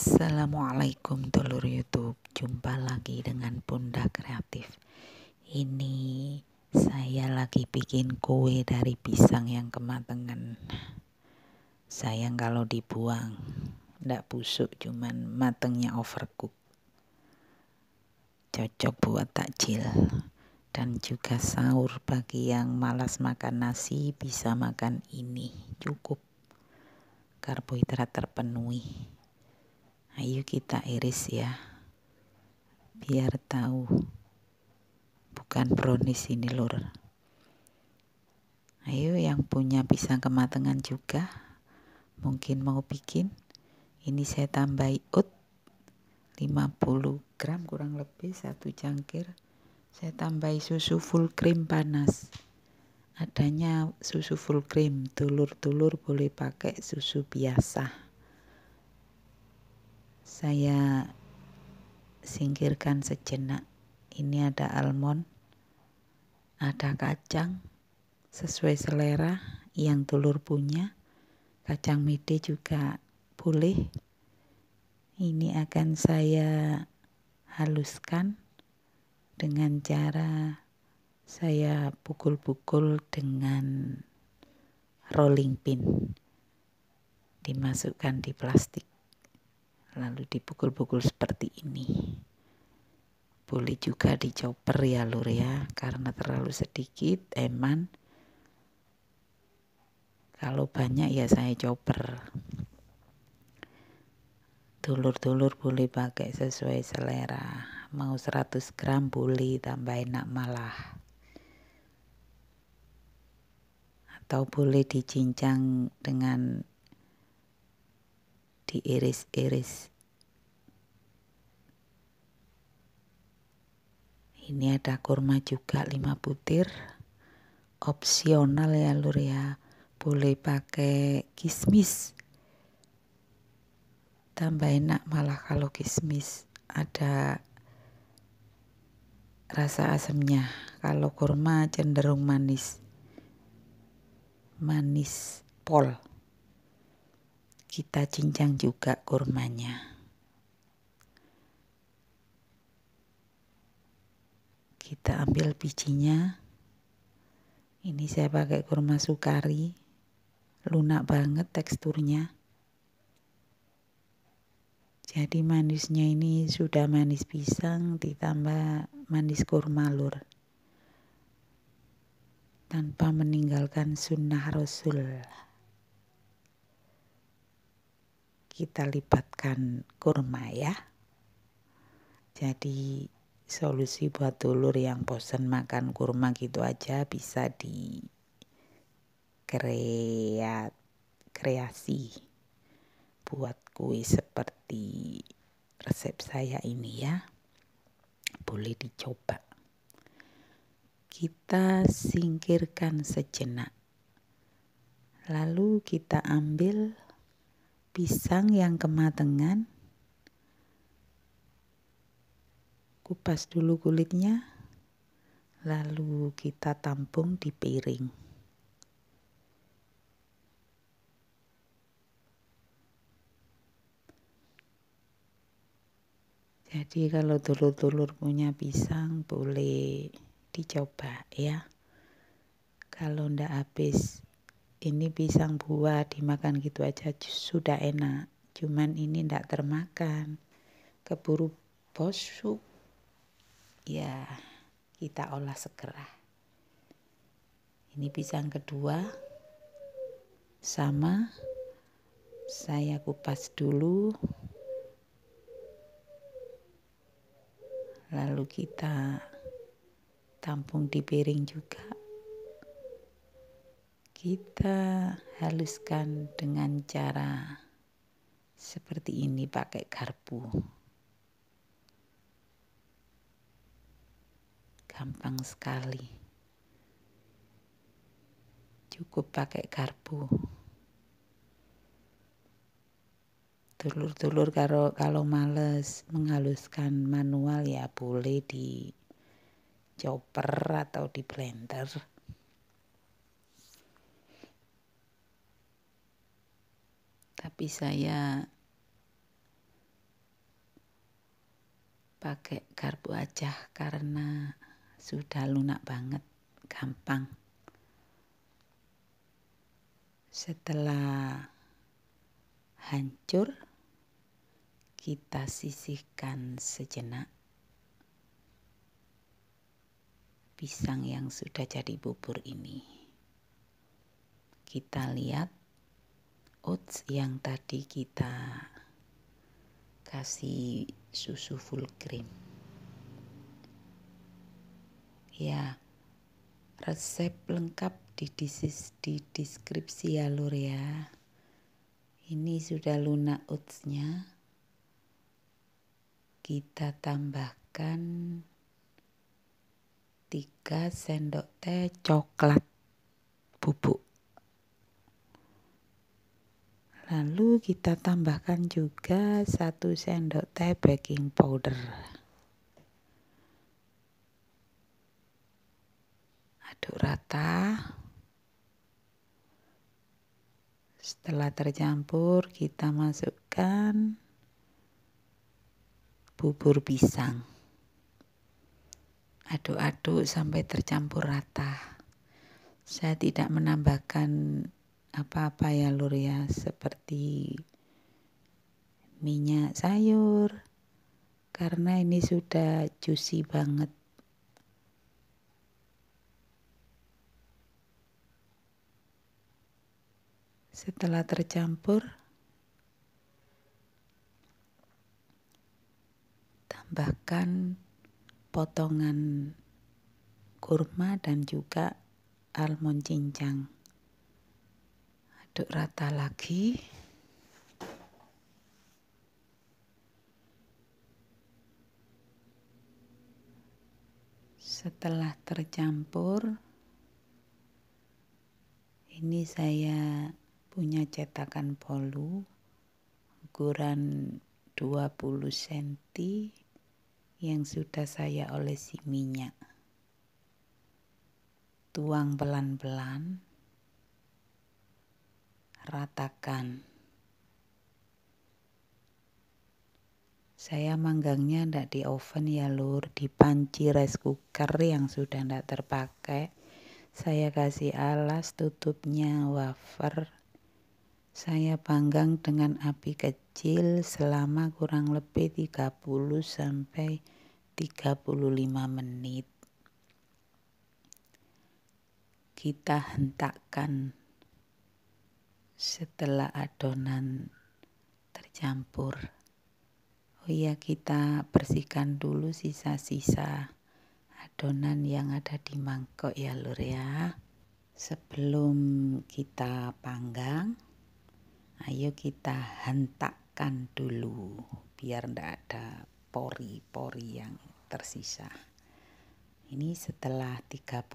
Assalamualaikum telur YouTube. Jumpa lagi dengan Bunda Kreatif. Ini saya lagi bikin kue dari pisang yang kematangan. Sayang kalau dibuang, ndak busuk cuman matangnya overcook. Cocok buat takjil dan juga sahur bagi yang malas makan nasi bisa makan ini. Cukup karbohidrat terpenuhi Ayo kita iris ya. Biar tahu. Bukan brownies ini lur. Ayo yang punya pisang kematangan juga mungkin mau bikin. Ini saya tambah ut 50 gram kurang lebih satu cangkir. Saya tambahin susu full cream panas. Adanya susu full cream, telur-telur boleh pakai susu biasa. Saya singkirkan sejenak. Ini ada almond, ada kacang sesuai selera yang telur punya. Kacang mede juga boleh. Ini akan saya haluskan dengan cara saya pukul-pukul dengan rolling pin dimasukkan di plastik lalu dipukul-pukul seperti ini. Boleh juga dicoper ya lur ya, karena terlalu sedikit eman. Kalau banyak ya saya coper. Dulur-dulur boleh pakai sesuai selera. Mau 100 gram boleh tambah enak malah. Atau boleh dicincang dengan diiris-iris. Ini ada kurma juga 5 butir. Opsional ya Lur ya. Boleh pakai kismis. Tambah enak malah kalau kismis ada rasa asamnya. Kalau kurma cenderung manis. Manis pol kita cincang juga kurmanya. Kita ambil bijinya. Ini saya pakai kurma sukari. Lunak banget teksturnya. Jadi manisnya ini sudah manis pisang ditambah manis kurma lur. Tanpa meninggalkan sunnah Rasul kita libatkan kurma ya. Jadi solusi buat dulur yang bosan makan kurma gitu aja bisa di kreat kreasi buat kue seperti resep saya ini ya. Boleh dicoba. Kita singkirkan sejenak. Lalu kita ambil pisang yang kematangan. Kupas dulu kulitnya, lalu kita tampung di piring. Jadi kalau dulur-dulur punya pisang boleh dicoba ya. Kalau ndak habis ini pisang buah dimakan gitu aja sudah enak cuman ini ndak termakan keburu bosuk ya kita olah segera ini pisang kedua sama saya kupas dulu lalu kita tampung di piring juga kita haluskan dengan cara seperti ini pakai garpu gampang sekali cukup pakai garpu Telur-telur kalau kalau males menghaluskan manual ya boleh di chopper atau di blender tapi saya pakai garpu aja karena sudah lunak banget, gampang. Setelah hancur, kita sisihkan sejenak pisang yang sudah jadi bubur ini. Kita lihat oats yang tadi kita kasih susu full cream. Ya, resep lengkap di, disis, di deskripsi ya lur ya. Ini sudah lunak oatsnya. Kita tambahkan 3 sendok teh coklat bubuk. Lalu kita tambahkan juga satu sendok teh baking powder. Aduk rata. Setelah tercampur, kita masukkan bubur pisang. Aduk-aduk sampai tercampur rata. Saya tidak menambahkan apa-apa ya lur ya seperti minyak sayur karena ini sudah juicy banget setelah tercampur tambahkan potongan kurma dan juga almond cincang aduk rata lagi setelah tercampur ini saya punya cetakan bolu ukuran 20 cm yang sudah saya olesi minyak tuang pelan-pelan ratakan. Saya manggangnya ndak di oven ya lur, di panci rice cooker yang sudah ndak terpakai. Saya kasih alas tutupnya wafer. Saya panggang dengan api kecil selama kurang lebih 30 sampai 35 menit. Kita hentakkan setelah adonan tercampur. Oh iya, kita bersihkan dulu sisa-sisa adonan yang ada di mangkok ya Lur ya. Sebelum kita panggang, ayo kita hentakkan dulu biar ndak ada pori-pori yang tersisa. Ini setelah 35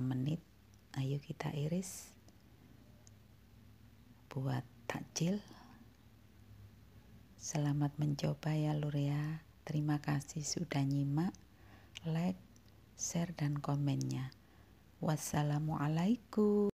menit, ayo kita iris buat takjil. Selamat mencoba ya lur ya. Terima kasih sudah nyimak, like, share, dan komennya. Wassalamualaikum.